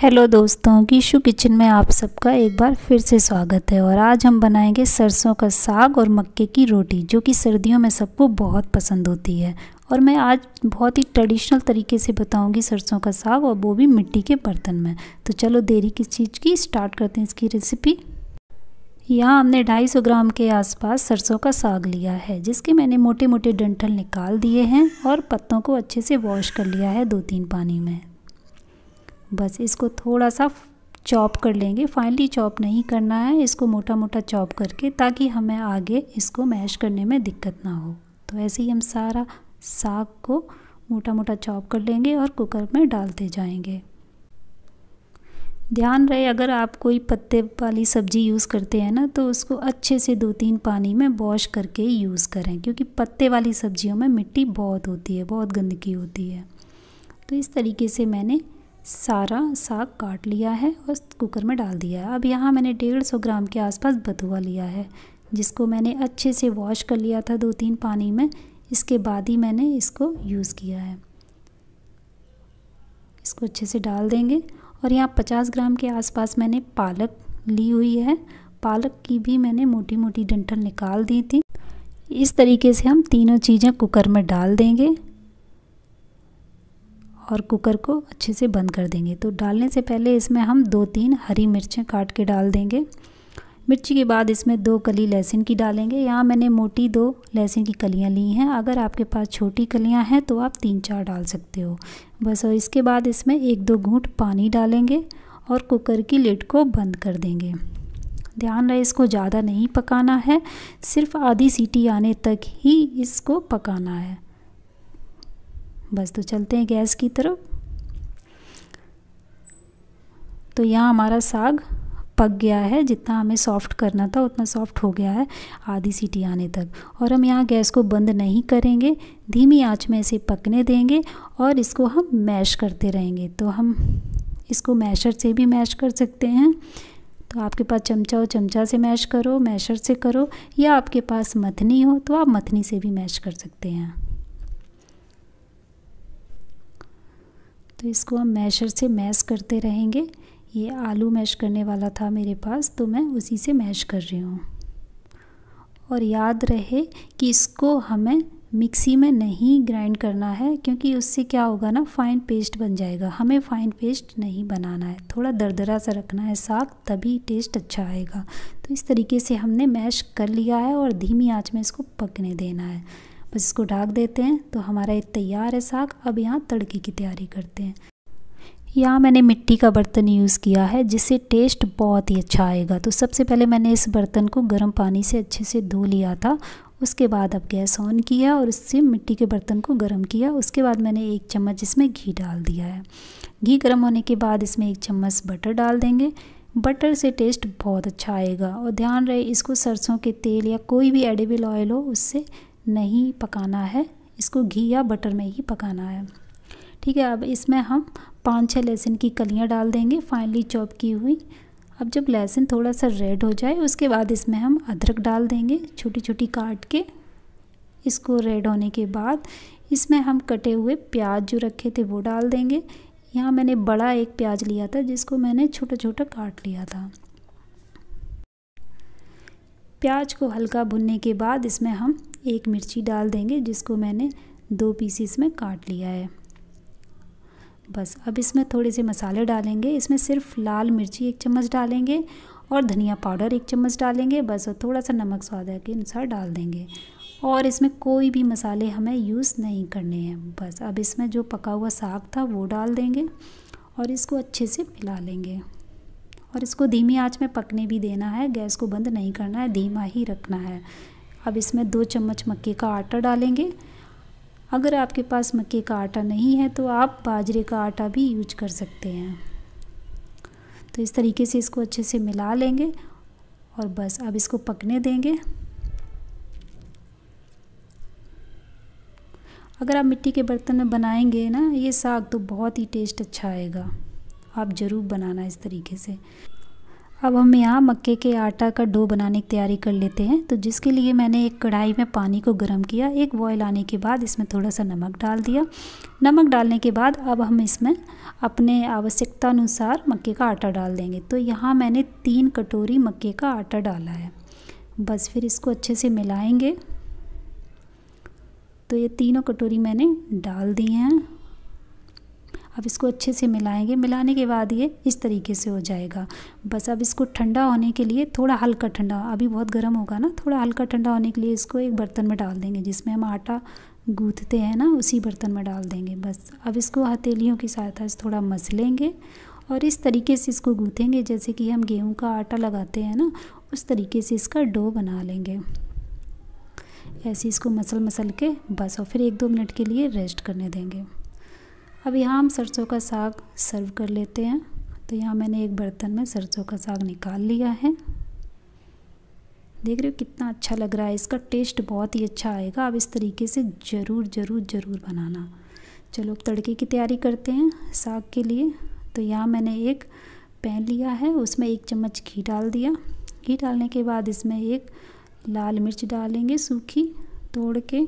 hello दोस्तों कीशु kitchen में आप सबका एक बार फिर से स्वागत है और आज हम बनाएंगे सरसों का साग और मक्के की रोटी जो कि सर्दियों में सबको बहुत पसंद होती है और मैं आज बहुत ही ट्रेडिशनल तरीके से बताऊंगी सरसों का साग और वो भी मिट्टी के बर्तन में तो चलो देरी किस चीज़ की स्टार्ट करते हैं इसकी रेसिपी यहाँ हमने 250 ग्राम के आसपास सरसों का साग लिया है जिसके मैंने मोटे मोटे डंठल निकाल दिए हैं और पत्तों को अच्छे से वॉश कर लिया है दो तीन पानी में बस इसको थोड़ा सा चॉप कर लेंगे फाइनली चॉप नहीं करना है इसको मोटा मोटा चॉप करके ताकि हमें आगे इसको मैश करने में दिक्कत ना हो तो ऐसे ही हम सारा साग को मोटा मोटा चॉप कर लेंगे और कुकर में डालते जाएंगे ध्यान रहे अगर आप कोई पत्ते वाली सब्ज़ी यूज़ करते हैं ना तो उसको अच्छे से दो तीन पानी में वॉश करके यूज़ करें क्योंकि पत्ते वाली सब्जियों में मिट्टी बहुत होती है बहुत गंदगी होती है तो इस तरीके से मैंने सारा साग काट लिया है और कुकर में डाल दिया है अब यहाँ मैंने डेढ़ सौ ग्राम के आसपास बथुआ लिया है जिसको मैंने अच्छे से वॉश कर लिया था दो तीन पानी में इसके बाद ही मैंने इसको यूज़ किया है इसको अच्छे से डाल देंगे और यहाँ पचास ग्राम के आसपास मैंने पालक ली हुई है पालक की भी मैंने मोटी मोटी डंठल निकाल दी थी इस तरीके से हम तीनों चीज़ें कुकर में डाल देंगे और कुकर को अच्छे से बंद कर देंगे तो डालने से पहले इसमें हम दो तीन हरी मिर्चें काट के डाल देंगे मिर्ची के बाद इसमें दो कली लहसुन की डालेंगे यहाँ मैंने मोटी दो लहसुन की कलियाँ ली हैं अगर आपके पास छोटी कलियाँ हैं तो आप तीन चार डाल सकते हो बस और इसके बाद इसमें एक दो घूट पानी डालेंगे और कुकर की लिड को बंद कर देंगे ध्यान रहे इसको ज़्यादा नहीं पकाना है सिर्फ आधी सीटी आने तक ही इसको पकाना है बस तो चलते हैं गैस की तरफ तो यहाँ हमारा साग पक गया है जितना हमें सॉफ़्ट करना था उतना सॉफ़्ट हो गया है आधी सीटी आने तक और हम यहाँ गैस को बंद नहीं करेंगे धीमी आंच में इसे पकने देंगे और इसको हम मैश करते रहेंगे तो हम इसको मैशर से भी मैश कर सकते हैं तो आपके पास चमचा हो चमचा से मैश करो मैशर से करो या आपके पास मथनी हो तो आप मथनी से भी मैश कर सकते हैं तो इसको हम मैशर से मैश करते रहेंगे ये आलू मैश करने वाला था मेरे पास तो मैं उसी से मैश कर रही हूँ और याद रहे कि इसको हमें मिक्सी में नहीं ग्राइंड करना है क्योंकि उससे क्या होगा ना फाइन पेस्ट बन जाएगा हमें फाइन पेस्ट नहीं बनाना है थोड़ा दरदरा सा रखना है साग तभी टेस्ट अच्छा आएगा तो इस तरीके से हमने मैश कर लिया है और धीमी आंच में इसको पकने देना है बस इसको ढाक देते हैं तो हमारा ये तैयार है साग अब यहाँ तड़के की तैयारी करते हैं यहाँ मैंने मिट्टी का बर्तन यूज़ किया है जिससे टेस्ट बहुत ही अच्छा आएगा तो सबसे पहले मैंने इस बर्तन को गर्म पानी से अच्छे से धो लिया था उसके बाद अब गैस ऑन किया और इससे मिट्टी के बर्तन को गर्म किया उसके बाद मैंने एक चम्मच इसमें घी डाल दिया है घी गर्म होने के बाद इसमें एक चम्मच बटर डाल देंगे बटर से टेस्ट बहुत अच्छा आएगा और ध्यान रहे इसको सरसों के तेल या कोई भी एडिबल ऑयल हो उससे नहीं पकाना है इसको घी या बटर में ही पकाना है ठीक है अब इसमें हम पाँच छः लहसुन की कलियाँ डाल देंगे फाइनली चॉप की हुई अब जब लहसुन थोड़ा सा रेड हो जाए उसके बाद इसमें हम अदरक डाल देंगे छोटी छोटी काट के इसको रेड होने के बाद इसमें हम कटे हुए प्याज जो रखे थे वो डाल देंगे यहाँ मैंने बड़ा एक प्याज लिया था जिसको मैंने छोटा छोटा काट लिया था प्याज को हल्का भुनने के बाद इसमें हम एक मिर्ची डाल देंगे जिसको मैंने दो पीसीस में काट लिया है बस अब इसमें थोड़े से मसाले डालेंगे इसमें सिर्फ लाल मिर्ची एक चम्मच डालेंगे और धनिया पाउडर एक चम्मच डालेंगे बस और थोड़ा सा नमक स्वाद के अनुसार डाल देंगे और इसमें कोई भी मसाले हमें यूज़ नहीं करने हैं बस अब इसमें जो पका हुआ साग था वो डाल देंगे और इसको अच्छे से मिला लेंगे और इसको धीमी आंच में पकने भी देना है गैस को बंद नहीं करना है धीमा ही रखना है अब इसमें दो चम्मच मक्के का आटा डालेंगे अगर आपके पास मक्के का आटा नहीं है तो आप बाजरे का आटा भी यूज कर सकते हैं तो इस तरीके से इसको अच्छे से मिला लेंगे और बस अब इसको पकने देंगे अगर आप मिट्टी के बर्तन में बनाएंगे ना ये साग तो बहुत ही टेस्ट अच्छा आएगा आप ज़रूर बनाना इस तरीके से अब हम यहाँ मक्के के आटा का डो बनाने की तैयारी कर लेते हैं तो जिसके लिए मैंने एक कढ़ाई में पानी को गर्म किया एक बॉयल आने के बाद इसमें थोड़ा सा नमक डाल दिया नमक डालने के बाद अब हम इसमें अपने आवश्यकता अनुसार मक्के का आटा डाल देंगे तो यहाँ मैंने तीन कटोरी मक्के का आटा डाला है बस फिर इसको अच्छे से मिलाएँगे तो ये तीनों कटोरी मैंने डाल दिए हैं अब इसको अच्छे से मिलाएंगे मिलाने के बाद ये इस तरीके से हो जाएगा बस अब इसको ठंडा होने के लिए थोड़ा हल्का ठंडा अभी बहुत गर्म होगा ना थोड़ा हल्का ठंडा होने के लिए इसको एक बर्तन में डाल देंगे जिसमें हम आटा गूँथते हैं ना उसी बर्तन में डाल देंगे बस अब इसको हथेलियों की सहायता से थोड़ा मस लेंगे और इस तरीके से इसको गूँथेंगे जैसे कि हम गेहूँ का आटा लगाते हैं ना उस तरीके से इसका डो बना लेंगे ऐसे इसको मसल मसल के बस और फिर एक दो मिनट के लिए रेस्ट करने देंगे अब यहाँ हम सरसों का साग सर्व कर लेते हैं तो यहाँ मैंने एक बर्तन में सरसों का साग निकाल लिया है देख रहे हो कितना अच्छा लग रहा है इसका टेस्ट बहुत ही अच्छा आएगा आप इस तरीके से ज़रूर ज़रूर ज़रूर बनाना चलो तड़के की तैयारी करते हैं साग के लिए तो यहाँ मैंने एक पैन लिया है उसमें एक चम्मच घी डाल दिया घी डालने के बाद इसमें एक लाल मिर्च डालेंगे सूखी तोड़ के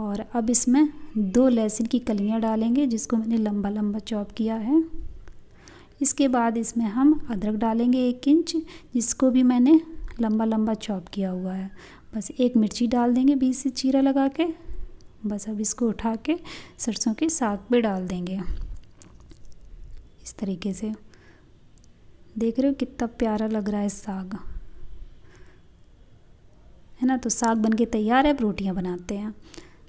और अब इसमें दो लहसुन की कलियाँ डालेंगे जिसको मैंने लंबा लंबा चॉप किया है इसके बाद इसमें हम अदरक डालेंगे एक इंच जिसको भी मैंने लंबा लंबा चॉप किया हुआ है बस एक मिर्ची डाल देंगे बीच से चीरा लगा के बस अब इसको उठा के सरसों के साग पे डाल देंगे इस तरीके से देख रहे हो कितना प्यारा लग रहा है साग है ना तो साग बन के तैयार है अब रोटियाँ बनाते हैं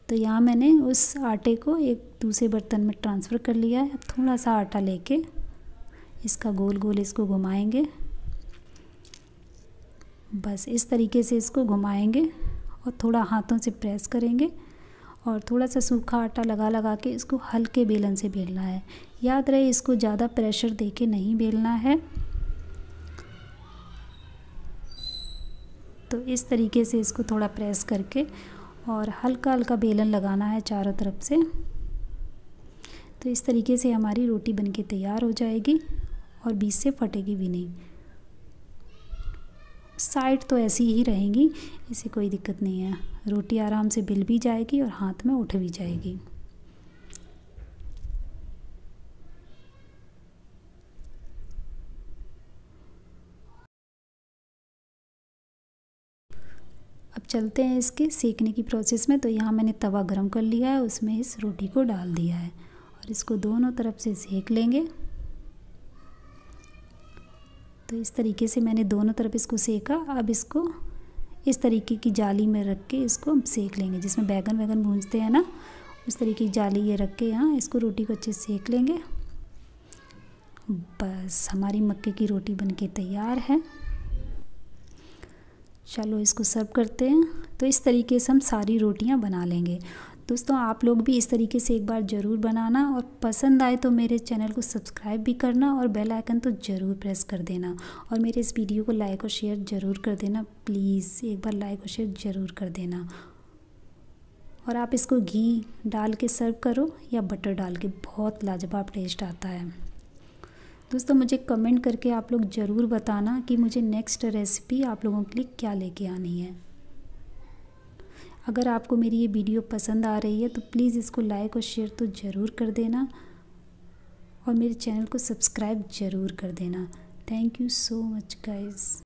तो यहाँ मैंने उस आटे को एक दूसरे बर्तन में ट्रांसफ़र कर लिया है अब थोड़ा सा आटा लेके इसका गोल गोल इसको घुमाएंगे बस इस तरीके से इसको घुमाएंगे और थोड़ा हाथों से प्रेस करेंगे और थोड़ा सा सूखा आटा लगा लगा के इसको हल्के बेलन से बेलना है याद रहे इसको ज़्यादा प्रेशर दे के नहीं बेलना है तो इस तरीके से इसको थोड़ा प्रेस करके और हल्का हल्का बेलन लगाना है चारों तरफ से तो इस तरीके से हमारी रोटी बनके तैयार हो जाएगी और बीच से फटेगी भी नहीं साइड तो ऐसी ही रहेंगी इसे कोई दिक्कत नहीं है रोटी आराम से बिल भी जाएगी और हाथ में उठ भी जाएगी अब चलते हैं इसके सेकने की प्रोसेस में तो यहाँ मैंने तवा गरम कर लिया है उसमें इस रोटी को डाल दिया है और इसको दोनों तरफ से सेक लेंगे तो इस तरीके से मैंने दोनों तरफ इसको सेका अब इसको इस तरीके की जाली में रख के इसको हम सेक लेंगे जिसमें बैगन वैगन भूनते हैं ना उस तरीके की जाली ये रख के यहाँ इसको रोटी को अच्छे से सेक लेंगे बस हमारी मक्के की रोटी बनके तैयार है चलो इसको सर्व करते हैं तो इस तरीके से हम सारी रोटियां बना लेंगे दोस्तों आप लोग भी इस तरीके से एक बार ज़रूर बनाना और पसंद आए तो मेरे चैनल को सब्सक्राइब भी करना और बेल आइकन तो ज़रूर प्रेस कर देना और मेरे इस वीडियो को लाइक और शेयर ज़रूर कर देना प्लीज़ एक बार लाइक और शेयर ज़रूर कर देना और आप इसको घी डाल के सर्व करो या बटर डाल के बहुत लाजवाब टेस्ट आता है दोस्तों मुझे कमेंट करके आप लोग ज़रूर बताना कि मुझे नेक्स्ट रेसिपी आप लोगों के लिए क्या लेके आनी है अगर आपको मेरी ये वीडियो पसंद आ रही है तो प्लीज़ इसको लाइक और शेयर तो ज़रूर कर देना और मेरे चैनल को सब्सक्राइब ज़रूर कर देना thank you so much guys